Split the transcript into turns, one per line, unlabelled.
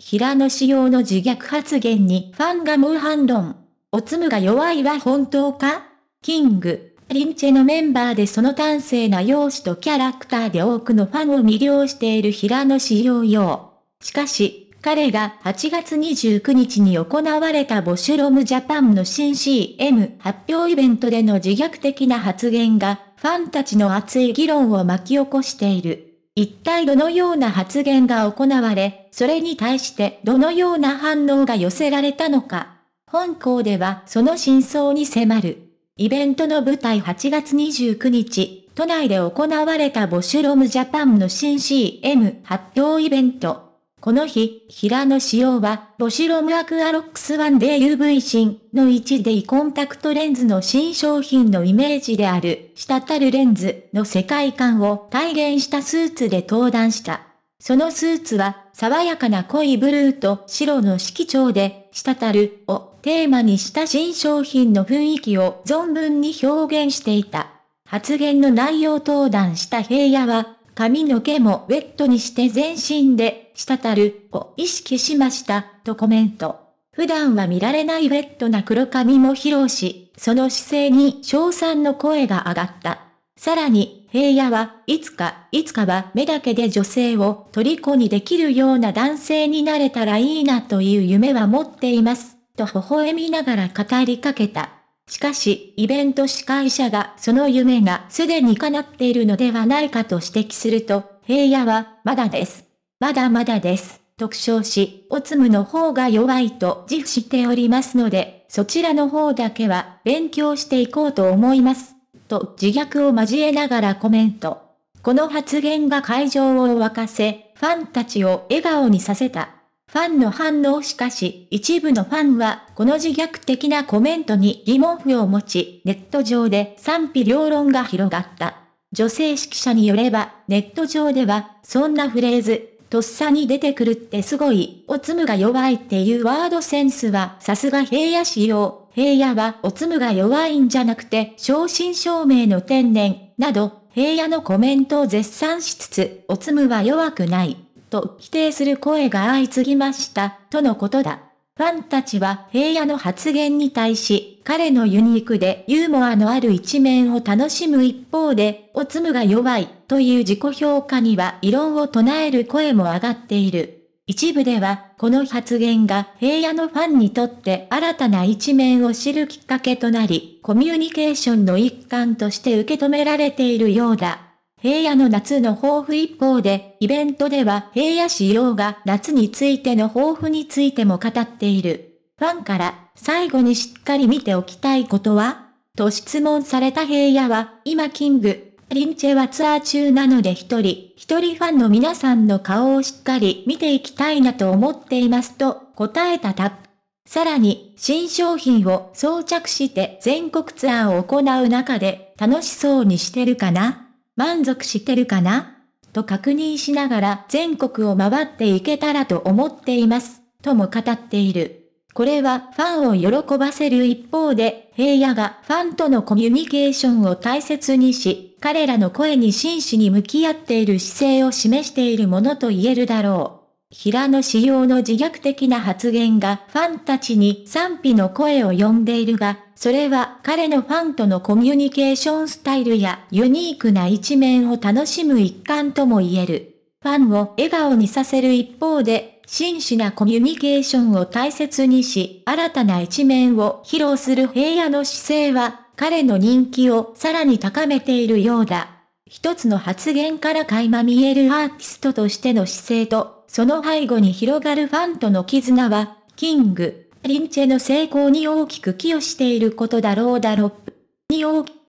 平野紫耀の自虐発言にファンが猛反論。おつむが弱いは本当かキング、リンチェのメンバーでその端正な容姿とキャラクターで多くのファンを魅了している平野紫耀よ。しかし、彼が8月29日に行われたボシュロムジャパンの新 CM 発表イベントでの自虐的な発言が、ファンたちの熱い議論を巻き起こしている。一体どのような発言が行われ、それに対してどのような反応が寄せられたのか。本校ではその真相に迫る。イベントの舞台8月29日、都内で行われたボシュロムジャパンの新 CM 発表イベント。この日、平野紫耀は、ボシュロムアクアロックスワデで UV 新の1 d イコンタクトレンズの新商品のイメージである、滴るレンズの世界観を体現したスーツで登壇した。そのスーツは、爽やかな濃いブルーと白の色調で、滴るをテーマにした新商品の雰囲気を存分に表現していた。発言の内容登壇した平野は、髪の毛もウェットにして全身で、滴るを意識しました、とコメント。普段は見られないウェットな黒髪も披露し、その姿勢に賞賛の声が上がった。さらに、平野はいつか、いつかは目だけで女性を虜にできるような男性になれたらいいなという夢は持っています、と微笑みながら語りかけた。しかし、イベント司会者がその夢がすでに叶っているのではないかと指摘すると、平野は、まだです。まだまだです。特徴し、おつむの方が弱いと自負しておりますので、そちらの方だけは勉強していこうと思います。と自虐を交えながらコメント。この発言が会場を沸かせ、ファンたちを笑顔にさせた。ファンの反応しかし、一部のファンは、この自虐的なコメントに疑問符を持ち、ネット上で賛否両論が広がった。女性指揮者によれば、ネット上では、そんなフレーズ、とっさに出てくるってすごい、おつむが弱いっていうワードセンスは、さすが平野仕様。平野はおつむが弱いんじゃなくて正真正銘の天然、など、平野のコメントを絶賛しつつ、おつむは弱くない、と否定する声が相次ぎました、とのことだ。ファンたちは平野の発言に対し、彼のユニークでユーモアのある一面を楽しむ一方で、おつむが弱いという自己評価には異論を唱える声も上がっている。一部では、この発言が平野のファンにとって新たな一面を知るきっかけとなり、コミュニケーションの一環として受け止められているようだ。平野の夏の抱負一方で、イベントでは平野仕様が夏についての抱負についても語っている。ファンから、最後にしっかり見ておきたいことはと質問された平野は、今キング、リンチェはツアー中なので一人、一人ファンの皆さんの顔をしっかり見ていきたいなと思っていますと答えたタップ。さらに、新商品を装着して全国ツアーを行う中で、楽しそうにしてるかな満足してるかなと確認しながら全国を回っていけたらと思っています、とも語っている。これはファンを喜ばせる一方で、平野がファンとのコミュニケーションを大切にし、彼らの声に真摯に向き合っている姿勢を示しているものと言えるだろう。平野仕様の自虐的な発言がファンたちに賛否の声を呼んでいるが、それは彼のファンとのコミュニケーションスタイルやユニークな一面を楽しむ一環とも言える。ファンを笑顔にさせる一方で、真摯なコミュニケーションを大切にし、新たな一面を披露する平野の姿勢は、彼の人気をさらに高めているようだ。一つの発言から垣間見えるアーティストとしての姿勢と、その背後に広がるファンとの絆は、キング、リンチェの成功に大きく寄与していることだろうだろう。に大き